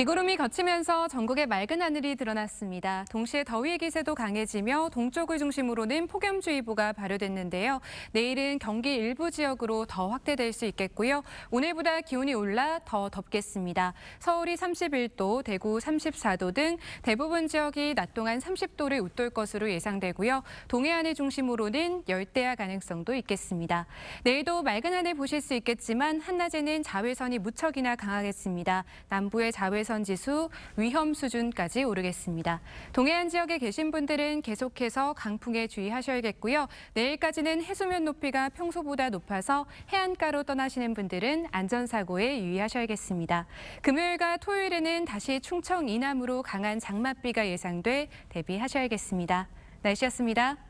비구름이 걷히면서 전국에 맑은 하늘이 드러났습니다. 동시에 더위 의 기세도 강해지며 동쪽을 중심으로는 폭염주의보가 발효됐는데요. 내일은 경기 일부 지역으로 더 확대될 수 있겠고요. 오늘보다 기온이 올라 더 덥겠습니다. 서울이 31도, 대구 34도 등 대부분 지역이 낮 동안 30도를 웃돌 것으로 예상되고요. 동해안을 중심으로는 열대야 가능성도 있겠습니다. 내일도 맑은 하늘 보실 수 있겠지만 한낮에는 자외선이 무척이나 강하겠습니다. 남부의 자외선 재해선 지수 위험 수준까지 오르겠습니다. 동해안 지역에 계신 분들은 계속해서 강풍에 주의하셔야겠고요. 내일까지는 해수면 높이가 평소보다 높아서 해안가로 떠나시는 분들은 안전사고에 유의하셔야겠습니다. 금요일과 토요일에는 다시 충청 이남으로 강한 장맛비가 예상돼 대비하셔야겠습니다. 날씨였습니다.